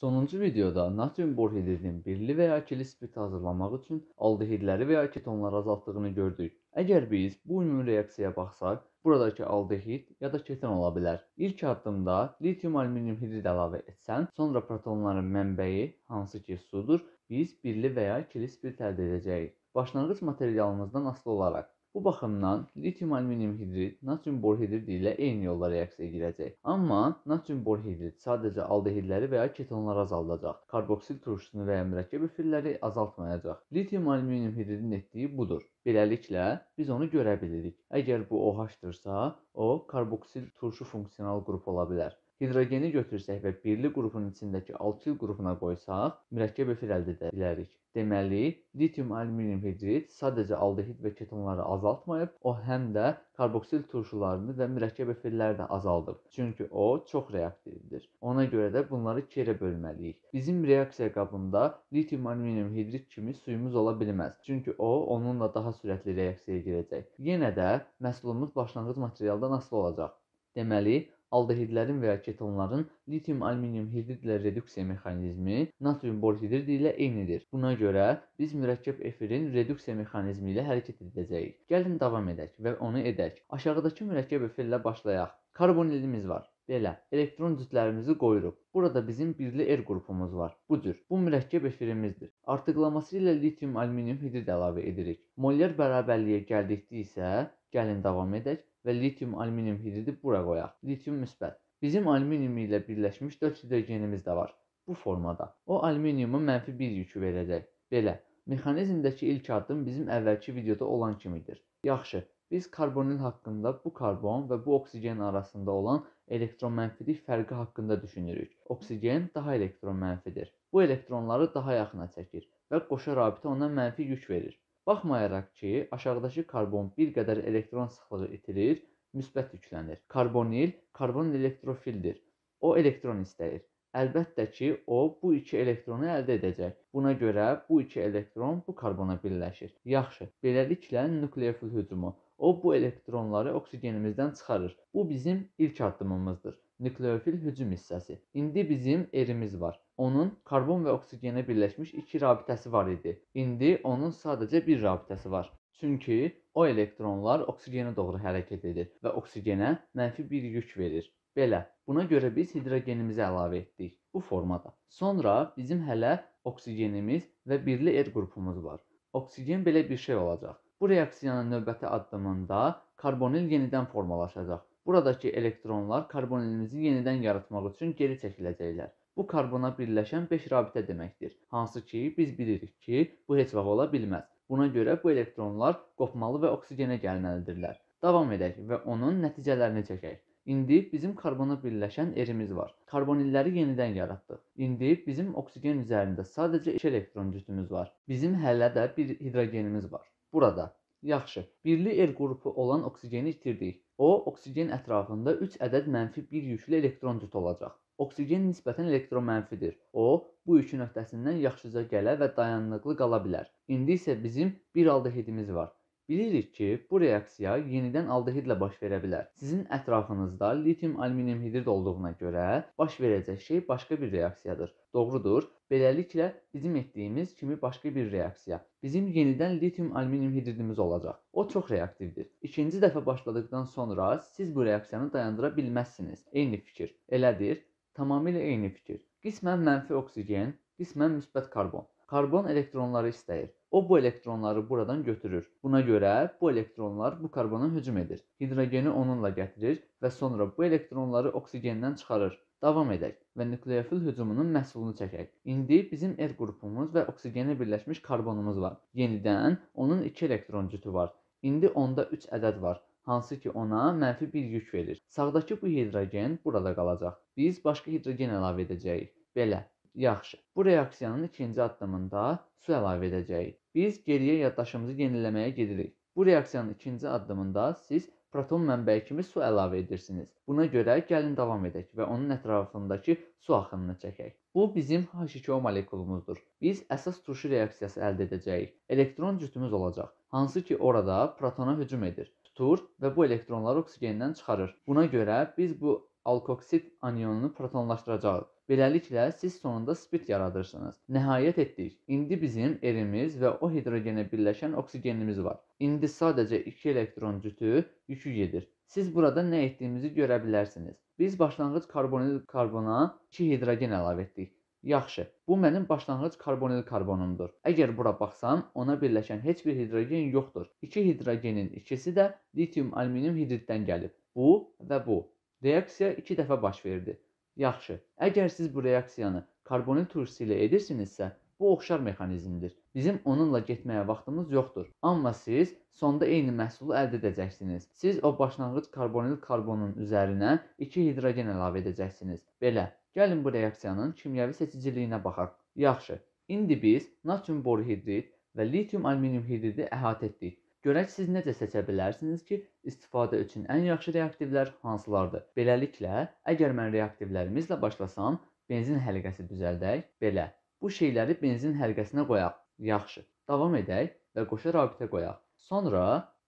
Sonuncu videoda natrium borhidridin birli və ya ikili spirt hazırlamaq üçün aldehidləri və ya ketonları azaltdığını gördük. Əgər biz bu ümumi reaksiyaya baxsaq, buradakı aldehid ya da keton ola bilər. İlk addımda litium alüminium hidrid əlavə etsən, sonra protonların mənbəyi, hansı ki sudur, biz birli və ya ikili spirt əldə edəcəyik. Başlanğıc materialımızdan asılı olaraq Bu baxımdan litium alüminium hidrid natrium borhidrid ilə eyni yolla reaksiyaya girəcək. Amma natrium borhidrid sadəcə aldehidləri və ya ketonları azaldacaq. Karboksil turşusunu və ya mürəkkəb üfilləri azaltmayacaq. Litium alüminium hidridin etdiyi budur. Beləliklə, biz onu görə bilirik. Əgər bu OH-dırsa, o karboksil turşu funksional qrup ola bilər. Hidrogeni götürsək və birli qrupun içindəki alkil qrupuna qoysaq, mürəkkəb efir əldə edə bilərik. Deməli, litium alüminium hidrid sadəcə aldehid və ketonları azaltmayıb, o həm də karboksil turşularını və mürəkkəb efirləri də azaldır. Çünki o çox reaktivdir. Ona görə də bunları ikiyə bölməliyik. Bizim reaksiya qabında litium alüminium hidrid kimi suyumuz ola bilməz. Çünki o onunla daha sürətli reaksiyaya girəcək. Yenə də məhsulumuz başlanğıc materialdan asılı olacaq. Deməli, aldehidlərin və ya ketonların litium-alüminium hidridlə reduksiya mexanizmi natrium borhidrid ilə eynidir. Buna görə biz mürəkkəb efirin reduksiya mexanizmi ilə hərəkət edəcəyik. Gəlin davam edək və onu edək. Aşağıdakı mürəkkəb efirlə başlayaq. Karbonilimiz var. Belə, elektron cütlərimizi qoyuruq. Burada bizim birli R qrupumuz var. Bu cür. Bu mürəkkəb efirimizdir. Artıqlaması ilə litium-alüminium hidrid əlavə edirik. Moller bərabərliyə gəldikdə isə gəlin davam edək və litium-alüminium hidridi bura qoyaq. Litium müsbət. Bizim alüminium ilə birləşmiş 4 hidrogenimiz də var. Bu formada. O alüminiuma mənfi 1 yükü verəcək. Belə, mexanizmdəki ilk addım bizim əvvəlki videoda olan kimidir. Yaxşı, biz karbonil haqqında bu karbon və bu oksigen arasında olan elektronmənfilik fərqi haqqında düşünürük. Oksigen daha elektronmənfidir. Bu elektronları daha yaxına çəkir və qoşa rabitə ona mənfi yük verir. Baxmayaraq ki, aşağıdakı karbon bir qədər elektron sıxlığı itirir, müsbət yüklənir. Karbonil karbon elektrofildir. O elektron istəyir. Əlbəttə ki, o bu iki elektronu əldə edəcək. Buna görə bu iki elektron bu karbona birləşir. Yaxşı. Beləliklə nukleofil hücumu O bu elektronları oksigenimizdən çıxarır. Bu bizim ilk addımımızdır. Nükleofil hücum hissəsi. İndi bizim erimiz var. Onun karbon və oksigenə birləşmiş iki rabitəsi var idi. İndi onun sadəcə bir rabitəsi var. Çünki o elektronlar oksigenə doğru hərəkət edir və oksigenə mənfi bir yük verir. Belə. Buna görə biz hidrogenimizi əlavə etdik bu formada. Sonra bizim hələ oksigenimiz və birli er qrupumuz var. Oksigen belə bir şey olacaq. Bu reaksiyanın növbəti addımında karbonil yenidən formalaşacaq. Buradakı elektronlar karbonilimizi yenidən yaratmaq üçün geri çəkiləcəklər. Bu karbona birləşən 5 rabitə deməkdir. Hansı ki, biz bilirik ki, bu heç vaxt ola bilməz. Buna görə bu elektronlar qopmalı və oksigenə gəlməlidirlər. Davam edək və onun nəticələrini çəkək. İndi bizim karbona birləşən erimiz var. Karbonilləri yenidən yaratdıq. İndi bizim oksigen üzərində sadəcə 2 elektron cütümüz var. Bizim hələ də bir hidrogenimiz var burada. Yaxşı. Birli el qrupu olan oksigeni itirdik. O, oksigen ətrafında 3 ədəd mənfi 1 yüklü elektron cüt olacaq. Oksigen nisbətən elektromənfidir. O, bu yükün öhdəsindən yaxşıca gələ və dayanıqlı qala bilər. İndi isə bizim bir aldehidimiz var. Bilirik ki, bu reaksiya yenidən aldehidlə baş verə bilər. Sizin ətrafınızda litium alüminium hidrid olduğuna görə baş verəcək şey başqa bir reaksiyadır. Doğrudur. Beləliklə bizim etdiyimiz kimi başqa bir reaksiya. Bizim yenidən litium alüminium hidridimiz olacaq. O çox reaktivdir. İkinci dəfə başladıkdan sonra siz bu reaksiyanı dayandıra bilməzsiniz. Eyni fikir. Elədir. Tamamilə eyni fikir. Qismən mənfi oksigen, qismən müsbət karbon karbon elektronları istəyir. O bu elektronları buradan götürür. Buna görə bu elektronlar bu karbona hücum edir. Hidrogeni onunla gətirir və sonra bu elektronları oksigendən çıxarır. Davam edək və nükleofil hücumunun məhsulunu çəkək. İndi bizim R er qrupumuz və oksigenlə birləşmiş karbonumuz var. Yenidən onun 2 elektron cütü var. İndi onda 3 ədəd var hansı ki ona mənfi bir yük verir. Sağdakı bu hidrogen burada qalacaq. Biz başqa hidrogen əlavə edəcəyik. Belə Yaxşı. Bu reaksiyanın ikinci addımında su əlavə edəcəyik. Biz geriyə yaddaşımızı yeniləməyə gedirik. Bu reaksiyanın ikinci addımında siz proton mənbəyi kimi su əlavə edirsiniz. Buna görə gəlin davam edək və onun ətrafındakı su axınını çəkək. Bu bizim H2O molekulumuzdur. Biz əsas turşu reaksiyası əldə edəcəyik. Elektron cütümüz olacaq, hansı ki orada protona hücum edir tutur və bu elektronları oksigendən çıxarır. Buna görə biz bu alkoksid anionunu protonlaşdıracağıq. Beləliklə siz sonunda spit yaradırsınız. Nəhayət etdik. İndi bizim erimiz və o hidrogenə birləşən oksigenimiz var. İndi sadəcə 2 elektron cütü yükü gedir. Siz burada nə etdiyimizi görə bilərsiniz. Biz başlanğıc karbonil karbona 2 hidrogen əlavə etdik. Yaxşı, bu mənim başlanğıc karbonil karbonumdur. Əgər bura baxsam, ona birləşən heç bir hidrogen yoxdur. İki hidrogenin ikisi də litium alüminium hidriddən gəlib. Bu və bu. Reaksiya 2 dəfə baş verdi. Yaxşı, əgər siz bu reaksiyanı karbonil turşusu ilə edirsinizsə, bu oxşar mexanizmdir. Bizim onunla getməyə vaxtımız yoxdur. Amma siz sonda eyni məhsulu əldə edəcəksiniz. Siz o başlanğıc karbonil karbonun üzərinə 2 hidrogen əlavə edəcəksiniz. Belə, gəlin bu reaksiyanın kimyəvi seçiciliyinə baxaq. Yaxşı. İndi biz natrium borohidrid və litium alüminium hidridi əhatə etdik. Görək siz necə seçə bilərsiniz ki, istifadə üçün ən yaxşı reaktivlər hansılardır. Beləliklə, əgər mən reaktivlərimizlə başlasam, benzin həlqəsi düzəldək, belə. Bu şeyləri benzin həlqəsinə qoyaq. Yaxşı. Davam edək və qoşa rabitə qoyaq. Sonra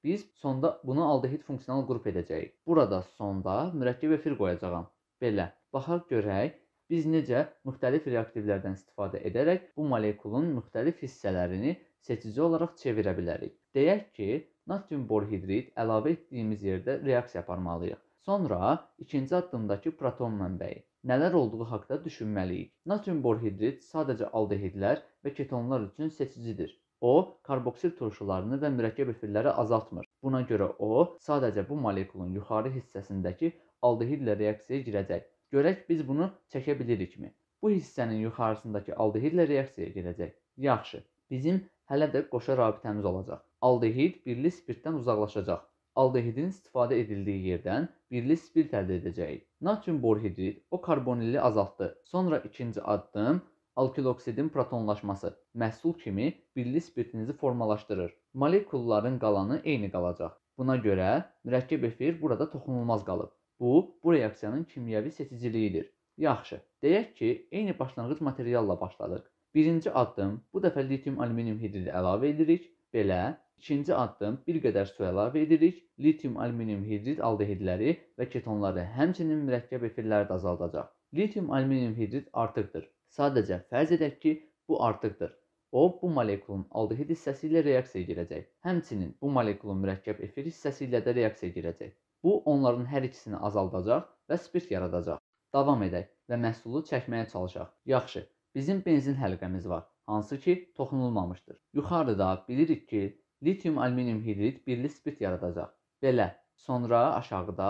biz sonda bunu aldehid funksional qrup edəcəyik. Burada sonda mürəkkəb efir qoyacağam. Belə. Baxaq görək biz necə müxtəlif reaktivlərdən istifadə edərək bu molekulun müxtəlif hissələrini seçici olaraq çevirə bilərik. Deyək ki, natrium borhidrid əlavə etdiyimiz yerdə reaksiya aparmalıyıq. Sonra ikinci addımdakı proton mənbəyi nələr olduğu haqqında düşünməliyik. Natrium borhidrid sadəcə aldehidlər və ketonlar üçün seçicidir. O, karboksil turşularını və mürəkkəb efirləri azaltmır. Buna görə o, sadəcə bu molekulun yuxarı hissəsindəki aldehidlə reaksiyaya girəcək. Görək biz bunu çəkə bilirikmi? Bu hissənin yuxarısındakı aldehidlə reaksiyaya girəcək. Yaxşı. Bizim hələ də qoşa rabitəmiz olacaq aldehid birli spirtdən uzaqlaşacaq. Aldehidin istifadə edildiyi yerdən birli spirt əldə edəcəyik. Natrium borhidrid o karbonili azaltdı. Sonra ikinci addım alkiloksidin protonlaşması məhsul kimi birli spirtinizi formalaşdırır. Molekulların qalanı eyni qalacaq. Buna görə mürəkkəb efir burada toxunulmaz qalıb. Bu, bu reaksiyanın kimyəvi seçiciliyidir. Yaxşı, deyək ki, eyni başlanğıc materialla başladıq. Birinci addım bu dəfə litium alüminium hidridi əlavə edirik. Belə İkinci addım bir qədər su əlavə edirik. Litium alüminium hidrid aldehidləri və ketonları, həmçinin mürəkkəb efirləri də azaldacaq. Litium alüminium hidrid artıqdır. Sadəcə fərz edək ki, bu artıqdır. O, bu molekulun aldehid hissəsi ilə reaksiyaya girəcək. Həmçinin bu molekulun mürəkkəb efir hissəsi ilə də reaksiyaya girəcək. Bu, onların hər ikisini azaldacaq və spirt yaradacaq. Davam edək və məhsulu çəkməyə çalışaq. Yaxşı, bizim benzin həlqəmiz var, hansı ki, toxunulmamışdır. Yuxarıda bilirik ki, litium-alüminium hidrid birli spirt yaradacaq. Belə, sonra aşağıda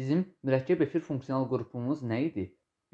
bizim mürəkkəb efir funksional qrupumuz nə idi?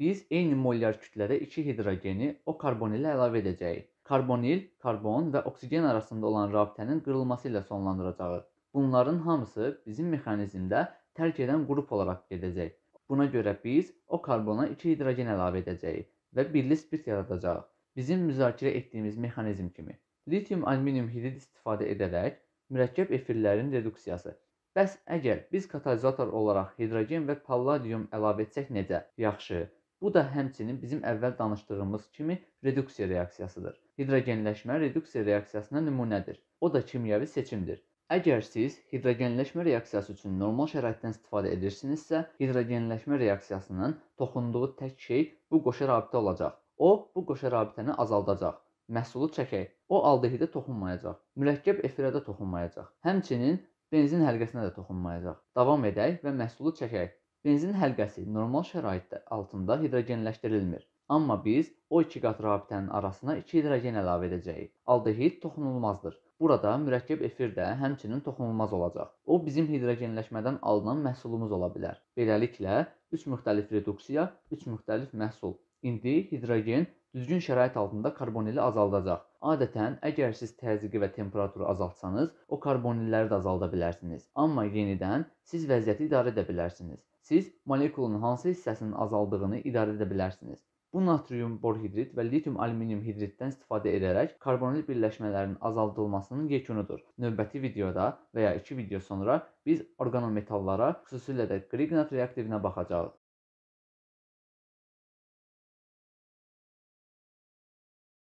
Biz eyni molyar kütlədə 2 hidrogeni o karbonilə əlavə edəcəyik. Karbonil, karbon və oksigen arasında olan rabitənin qırılması ilə sonlandıracağıq. Bunların hamısı bizim mexanizmdə tərk edən qrup olaraq gedəcək. Buna görə biz o karbona 2 hidrogen əlavə edəcəyik və birli spirt yaradacağıq. Bizim müzakirə etdiyimiz mexanizm kimi. Litium-alüminium hidrid istifadə edərək mürəkkəb efirlərin reduksiyası. Bəs əgər biz katalizator olaraq hidrogen və palladium əlavə etsək necə? Yaxşı. Bu da həmçinin bizim əvvəl danışdığımız kimi reduksiya reaksiyasıdır. Hidrogenləşmə reduksiya reaksiyasına nümunədir. O da kimyəvi seçimdir. Əgər siz hidrogenləşmə reaksiyası üçün normal şəraitdən istifadə edirsinizsə, hidrogenləşmə reaksiyasının toxunduğu tək şey bu qoşa rabitə olacaq. O bu qoşa rabitəni azaldacaq məhsulu çəkək, o aldehidə toxunmayacaq, mürəkkəb efirədə toxunmayacaq, həmçinin benzin həlqəsinə də toxunmayacaq. Davam edək və məhsulu çəkək. Benzin həlqəsi normal şəraitdə altında hidrogenləşdirilmir. Amma biz o iki qat rabitənin arasına 2 hidrogen əlavə edəcəyik. Aldehid toxunulmazdır. Burada mürəkkəb efir də həmçinin toxunulmaz olacaq. O bizim hidrogenləşmədən alınan məhsulumuz ola bilər. Beləliklə 3 müxtəlif reduksiya, 3 müxtəlif məhsul. İndi hidrogen düzgün şərait altında karbonili azaldacaq. Adətən, əgər siz təzyiqi və temperaturu azaltsanız, o karbonilləri də azalda bilərsiniz. Amma yenidən siz vəziyyəti idarə edə bilərsiniz. Siz molekulun hansı hissəsinin azaldığını idarə edə bilərsiniz. Bu natrium borhidrit və litium alüminium hidritdən istifadə edərək karbonil birləşmələrin azaldılmasının yekunudur. Növbəti videoda və ya 2 video sonra biz orqanometallara, xüsusilə də qrignat reaktivinə baxacağıq.